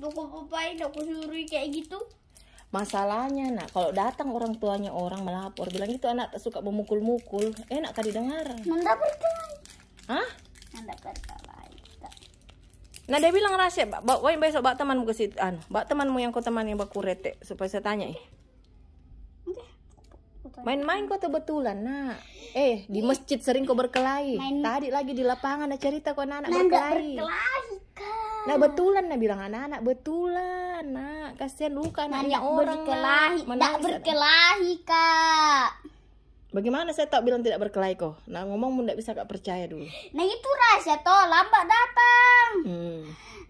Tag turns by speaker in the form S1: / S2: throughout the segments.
S1: Dukung papain, aku suruh kayak gitu.
S2: Masalahnya nak, kalau datang orang tuanya orang melapor bilang itu anak tak suka memukul-mukul, enak kali dengar. Nanda berkawan.
S1: Hah? Nanda berkawan.
S2: Nah dia bilang rahasia, bawa besok bak temanmu ke situ, anu, bak temanmu yang kau temani bak rete supaya saya tanya. Eh. Main-main kau kebetulan nak. Eh di masjid sering kau berkelahi. Main... Tadi lagi di lapangan ada cerita kau anak, -anak berkelahi.
S1: berkelahi
S2: Nah betulan nah bilang anak-anak betulan nak kasihan luka anaknya orang berkelahi tidak berkelahi
S1: kak Bagaimana saya tak bilang tidak berkelahi kok? Nah ngomong tidak bisa kak percaya dulu. Nah itu rahasia toh lambat datang. Hmm.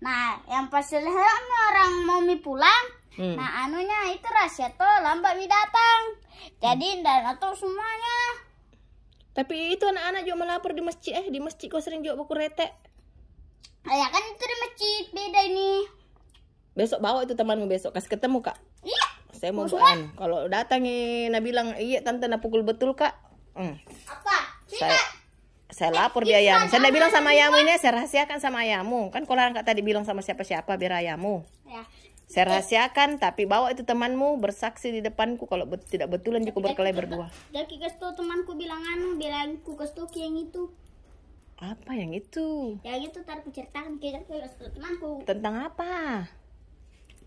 S1: Nah yang pas orang mau mi pulang, Hmm. Nah, anunya itu rahasia toh, lambat mi datang. Jadi hmm. dan atau semuanya. Tapi itu anak-anak juga melapor di masjid eh di masjid kau sering juga buku retek. Ayah ya kan beda ini
S2: besok bawa itu temanmu besok kasih ketemu kak iya saya mau buat kalau datang Ina eh, bilang iya tante nak pukul betul kak hmm. apa saya saya eh, lapor di ayam saya nggak bilang sama ayammu ini saya rahasiakan sama ayammu kan kalau kak tadi bilang sama siapa siapa biar ayammu ya. saya rahasiakan tapi bawa itu temanmu bersaksi di depanku kalau bet tidak betulan cukup berkelahi berdua
S1: jadi kau temanku bilang anu bilang ku kasih yang itu apa yang itu? Yang itu tarik ceritakan kita gitu, ke temanku.
S2: Tentang apa?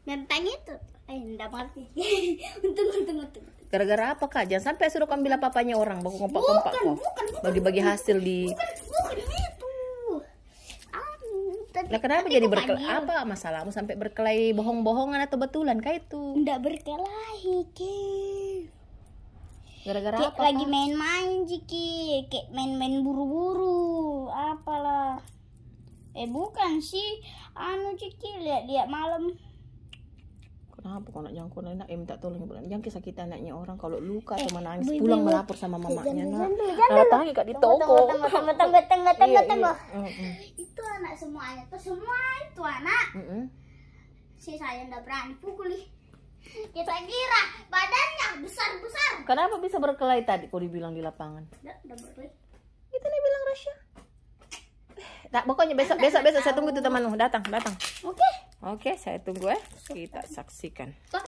S1: Tentang itu. Eh, enggak mati untung, untung, untung.
S2: Gara-gara apa, Kak? Jangan sampai suruh ambil apa papanya orang. Baku kompak-kompak bukan, Bagi-bagi hasil di... Bukan, bukan itu.
S1: Tadi, nah, kenapa jadi berkelahi? Apa
S2: masalahmu sampai berkelahi bohong-bohongan atau betulan kak itu? Enggak berkelahi, Ki. Gara-gara apa? Lagi main-main,
S1: Jiki. Kayak main-main buru-buru eh bukan sih anu ciki lihat lihat
S2: malam kenapa kau nak jangkau nak eh minta tolong ibu Jangan kisah kita anaknya orang kalau luka atau menangis eh, bui, pulang melapor sama mamanya nak kalau tangi
S1: kak di toko tunggu tunggu tunggu tunggu tunggu tunggu iya, iya. itu anak semuanya itu semua itu anak si saya ndak berani pukuli. kita kira badannya besar besar kenapa
S2: bisa berkelahi tadi kau dibilang di lapangan
S1: tidak berkelahi itu nih bilang Rasyah.
S2: Tak nah, pokoknya besok besok besok saya tunggu tuh temanmu datang datang. Oke. Okay. Oke, okay, saya tunggu ya. Kita saksikan.